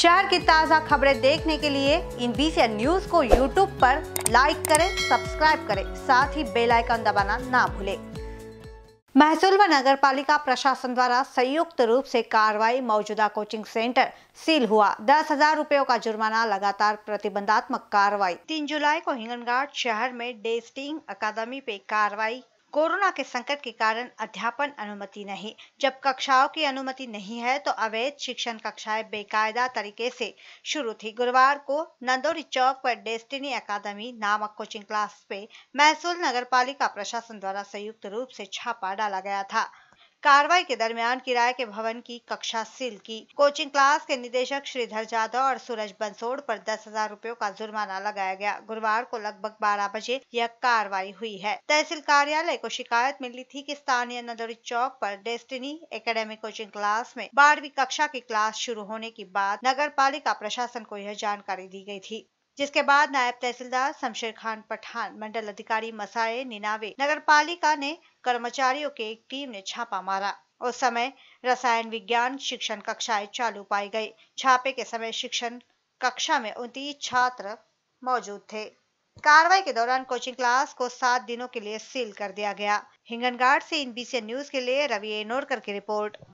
शहर की ताज़ा खबरें देखने के लिए इन बीसी न्यूज को यूट्यूब पर लाइक करें सब्सक्राइब करें साथ ही बेल आइकन दबाना ना भूलें महसूल व नगर पालिका प्रशासन द्वारा संयुक्त रूप से कार्रवाई मौजूदा कोचिंग सेंटर सील हुआ दस हजार रूपयों का जुर्माना लगातार प्रतिबंधात्मक कार्रवाई तीन जुलाई को हिंगनघाट शहर में डेस्टिंग अकादमी पे कार्रवाई कोरोना के संकट के कारण अध्यापन अनुमति नहीं जब कक्षाओं की अनुमति नहीं है तो अवैध शिक्षण कक्षाएं बेकायदा तरीके से शुरू थी गुरुवार को नंदोरी चौक पर डेस्टिनी अकादमी नामक कोचिंग क्लास पे महसूल नगर पालिका प्रशासन द्वारा संयुक्त रूप से छापा डाला गया था कार्रवाई के दरमियान किराए के भवन की कक्षा सील की कोचिंग क्लास के निदेशक श्रीधर जाधव और सूरज बंसोड़ पर दस हजार रूपयों का जुर्माना लगाया गया गुरुवार को लगभग बारह बजे यह कार्रवाई हुई है तहसील कार्यालय को शिकायत मिली थी कि स्थानीय नदौरी चौक पर डेस्टिनी एकेडमी कोचिंग क्लास में बारहवीं कक्षा की क्लास शुरू होने की बात नगर पालिका प्रशासन को यह जानकारी दी गई थी जिसके बाद नायब तहसीलदार शमशेर खान पठान मंडल अधिकारी मसाए निनावे नगर पालिका ने कर्मचारियों के एक टीम ने छापा मारा उस समय रसायन विज्ञान शिक्षण कक्षाएं चालू पाई गई छापे के समय शिक्षण कक्षा में उनतीस छात्र मौजूद थे कार्रवाई के दौरान कोचिंग क्लास को सात दिनों के लिए सील कर दिया गया हिंगनगाड़ से इन न्यूज के लिए रवि एनोरकर की रिपोर्ट